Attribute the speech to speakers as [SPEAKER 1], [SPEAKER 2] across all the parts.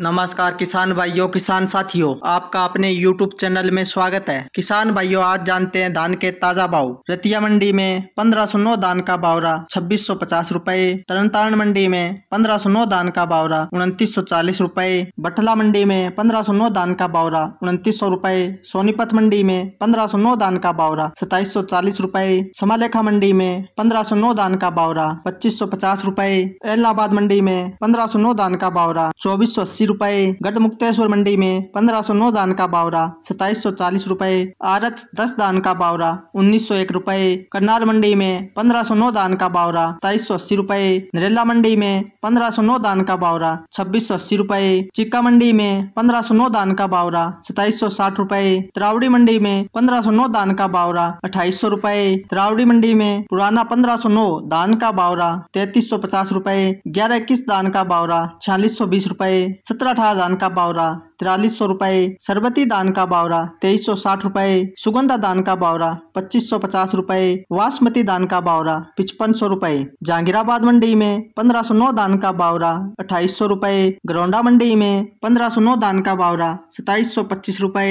[SPEAKER 1] नमस्कार किसान भाइयों किसान साथियों आपका अपने YouTube चैनल में स्वागत है किसान भाइयों आज जानते हैं धान के ताजा भाव रतिया मंडी में पंद्रह सौ नौ धान का बावरा छब्बीस सौ रूपए तरन तारण मंडी में पंद्रह सौ नौ धान का बावरा उनतीस सौ चालीस रूपए बठला मंडी में पंद्रह सौ नौ धान का बावरा उनतीस सौ रूपए सोनीपत मंडी में पंद्रह सौ नौ धान का बावरा सताइस सौ चालीस रूपए समालेखा मंडी में पंद्रह सौ नौ धान का बावरा पच्चीस सौ पचास रूपए एलाहाबाद मंडी में पंद्रह सौ नौ धान का बावरा चौबीस सौ अस्सी अस्सी रूपए गढ़ मुक्तेश्वर मंडी में पंद्रह सौ नौ दान का बावरा सताईस सौ चालीस रूपए आरक्ष दस दान का बावरा उन्नीस सौ एक रूपए करनाल मंडी में पंद्रह सौ नौ दान का बावरा सताइस सौ अस्सी रूपए नरेला मंडी में पंद्रह सौ नौ दान का बावरा छब्बीस सौ अस्सी रूपए चिक्का मंडी में पंद्रह सौ नौ दान का बावरा सताइस सौ साठ रूपए त्रावड़ी मंडी में पंद्रह सौ नौ दान का बावरा अठाईस सौ रूपए त्रावड़ी मंडी में पुराना पंद्रह सौ नौ दान का बावरा तैतीस सौ पचास रूपए ग्यारह इक्कीस दान का बावरा छियालीस सौ बीस रूपए सत्रह अठारह धान का पावरा तिरालीस सौ रूपए सरबती दान का बावरा तेईस सौ साठ रूपए सुगंधा दान का बावरा पच्चीस सौ पचास रूपए बासमती दान का बावरा पिचपन सौ रूपए जहांगीराबाद मंडी में पंद्रह सौ नौ दान का बावरा अट्ठाईस सौ रूपए गरौंडा मंडी में पंद्रह सौ नौ दान का बावरा सताईस सौ पच्चीस रूपए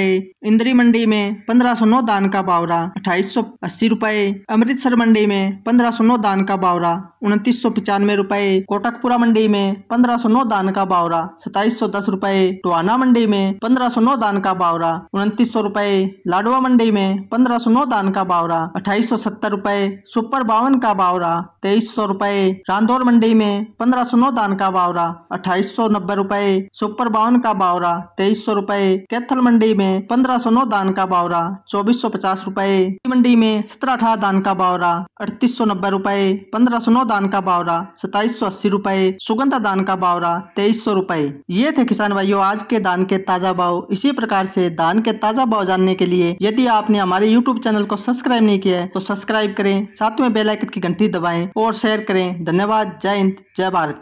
[SPEAKER 1] इंद्री मंडी में पंद्रह सौ नौ दान का बावरा अट्ठाईस सौ अस्सी रूपए अमृतसर मंडी में पंद्रह सौ नौ दान का बावरा उनतीस सौ पिचानवे रूपए कोटकपुरा मंडी में पंद्रह सौ नौ दान का बावरा सताईस सौ दस रूपए टोआना मंडी मंडी में पंद्रह सौ नौ दान का बावरा उनतीस सौ रूपए लाडवा मंडी में पंद्रह सौ नौ दान का बावरा अठाईस सौ सत्तर रूपए सुपर बावन का बावरा तेईस सौ रूपए रांदौर मंडी में पंद्रह सौ नौ दान का बावरा अठाईस सौ नब्बे रूपए सुपर बावन का बावरा तेईस सौ रूपए कैथल मंडी में पंद्रह सौ नौ दान का बावरा चौबीस सौ पचास रूपए मंडी में सत्रह अठारह दान का बावरा अड़तीस सौ नब्बे रूपए पंद्रह सौ नौ दान का बावरा सताईस सौ अस्सी रूपए सुगंधा दान का बावरा तेईस सौ रूपए ये थे किसान भाइयों आज के दान के ताज़ा भाव इसी प्रकार से धान के ताज़ा भाव जानने के लिए यदि आपने हमारे यूट्यूब चैनल को सब्सक्राइब नहीं किया है तो सब्सक्राइब करें साथ में बेलाइकन की घंटी दबाएं और शेयर करें धन्यवाद जय हिंद जय भारत